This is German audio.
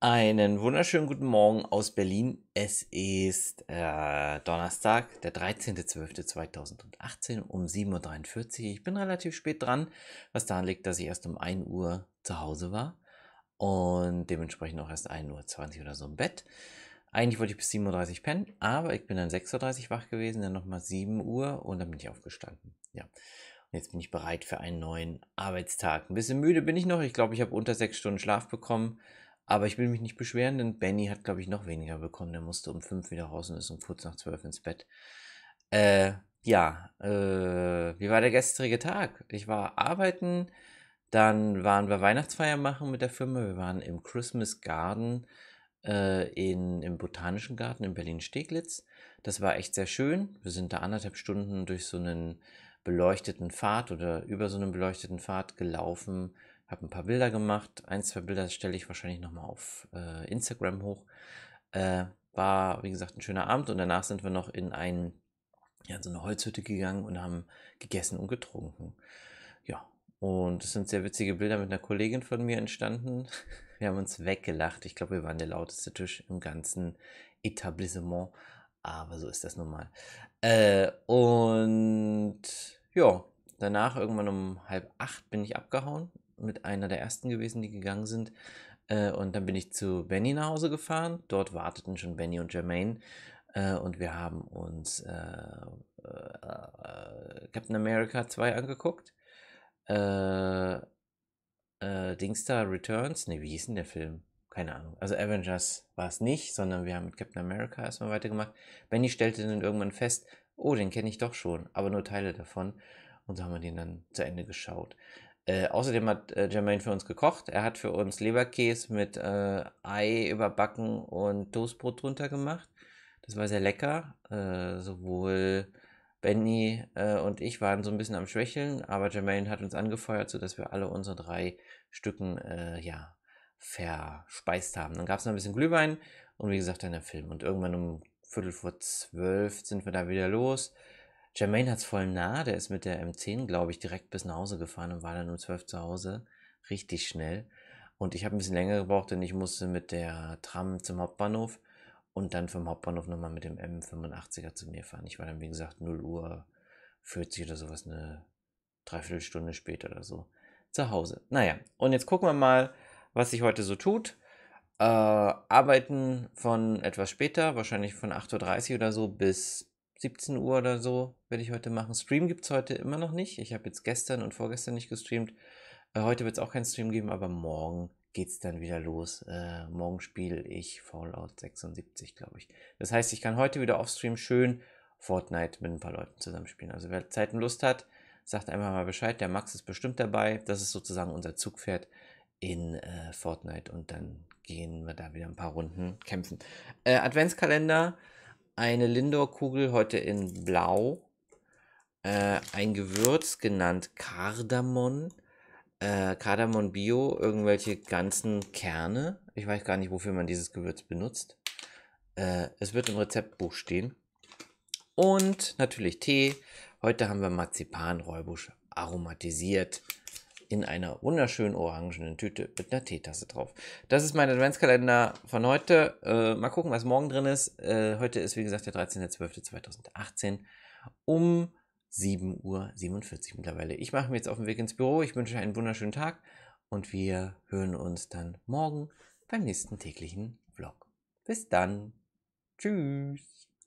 Einen wunderschönen guten Morgen aus Berlin. Es ist äh, Donnerstag, der 13.12.2018 um 7.43 Uhr. Ich bin relativ spät dran, was daran liegt, dass ich erst um 1 Uhr zu Hause war und dementsprechend auch erst 1.20 Uhr oder so im Bett. Eigentlich wollte ich bis 7.30 Uhr pennen, aber ich bin dann 6.30 Uhr wach gewesen, dann nochmal 7 Uhr und dann bin ich aufgestanden. Ja. Und jetzt bin ich bereit für einen neuen Arbeitstag. Ein bisschen müde bin ich noch. Ich glaube, ich habe unter 6 Stunden Schlaf bekommen. Aber ich will mich nicht beschweren, denn Benny hat, glaube ich, noch weniger bekommen. Der musste um fünf wieder raus und ist um kurz nach zwölf ins Bett. Äh, ja, äh, wie war der gestrige Tag? Ich war arbeiten, dann waren wir Weihnachtsfeier machen mit der Firma. Wir waren im Christmas Garden äh, in, im Botanischen Garten in Berlin-Steglitz. Das war echt sehr schön. Wir sind da anderthalb Stunden durch so einen beleuchteten Pfad oder über so einen beleuchteten Pfad gelaufen habe ein paar Bilder gemacht. Ein, zwei Bilder stelle ich wahrscheinlich nochmal auf äh, Instagram hoch. Äh, war, wie gesagt, ein schöner Abend und danach sind wir noch in, ein, ja, in so eine Holzhütte gegangen und haben gegessen und getrunken. Ja, und es sind sehr witzige Bilder mit einer Kollegin von mir entstanden. Wir haben uns weggelacht. Ich glaube, wir waren der lauteste Tisch im ganzen Etablissement. Aber so ist das nun mal. Äh, und ja, danach irgendwann um halb acht bin ich abgehauen mit einer der ersten gewesen, die gegangen sind. Äh, und dann bin ich zu Benny nach Hause gefahren. Dort warteten schon Benny und Jermaine. Äh, und wir haben uns äh, äh, äh, Captain America 2 angeguckt. Äh, Dingstar Returns. Ne, wie hieß denn der Film? keine Ahnung. Also Avengers war es nicht, sondern wir haben mit Captain America erstmal weitergemacht. Benny stellte dann irgendwann fest, oh, den kenne ich doch schon, aber nur Teile davon. Und so haben wir den dann zu Ende geschaut. Äh, außerdem hat äh, Jermaine für uns gekocht. Er hat für uns Leberkäse mit äh, Ei überbacken und Toastbrot drunter gemacht. Das war sehr lecker. Äh, sowohl Benny äh, und ich waren so ein bisschen am Schwächeln, aber Jermaine hat uns angefeuert, sodass wir alle unsere drei Stücken ja, verspeist haben. Dann gab es noch ein bisschen Glühwein und wie gesagt dann der Film. Und irgendwann um Viertel vor zwölf sind wir da wieder los. Jermaine es voll nah, der ist mit der M10, glaube ich, direkt bis nach Hause gefahren und war dann um 12 zu Hause. Richtig schnell. Und ich habe ein bisschen länger gebraucht, denn ich musste mit der Tram zum Hauptbahnhof und dann vom Hauptbahnhof nochmal mit dem M85er zu mir fahren. Ich war dann, wie gesagt, 0 Uhr 40 oder sowas, eine Dreiviertelstunde später oder so zu Hause. Naja, und jetzt gucken wir mal, was sich heute so tut. Äh, arbeiten von etwas später, wahrscheinlich von 8.30 Uhr oder so bis 17 Uhr oder so werde ich heute machen. Stream gibt es heute immer noch nicht. Ich habe jetzt gestern und vorgestern nicht gestreamt. Äh, heute wird es auch keinen Stream geben, aber morgen geht es dann wieder los. Äh, morgen spiele ich Fallout 76, glaube ich. Das heißt, ich kann heute wieder auf Stream schön Fortnite mit ein paar Leuten zusammenspielen. Also wer Zeit und Lust hat, sagt einfach mal Bescheid. Der Max ist bestimmt dabei. Das ist sozusagen unser Zugpferd in äh, Fortnite und dann gehen wir da wieder ein paar Runden kämpfen. Äh, Adventskalender eine Lindor-Kugel, heute in Blau. Äh, ein Gewürz genannt Kardamon. Äh, Kardamon Bio, irgendwelche ganzen Kerne. Ich weiß gar nicht, wofür man dieses Gewürz benutzt. Äh, es wird im Rezeptbuch stehen. Und natürlich Tee. Heute haben wir Marzipan-Räubusch aromatisiert in einer wunderschönen orangenen Tüte mit einer Teetasse drauf. Das ist mein Adventskalender von heute. Äh, mal gucken, was morgen drin ist. Äh, heute ist, wie gesagt, der 13.12.2018 um 7.47 Uhr mittlerweile. Ich mache mich jetzt auf den Weg ins Büro. Ich wünsche einen wunderschönen Tag und wir hören uns dann morgen beim nächsten täglichen Vlog. Bis dann. Tschüss.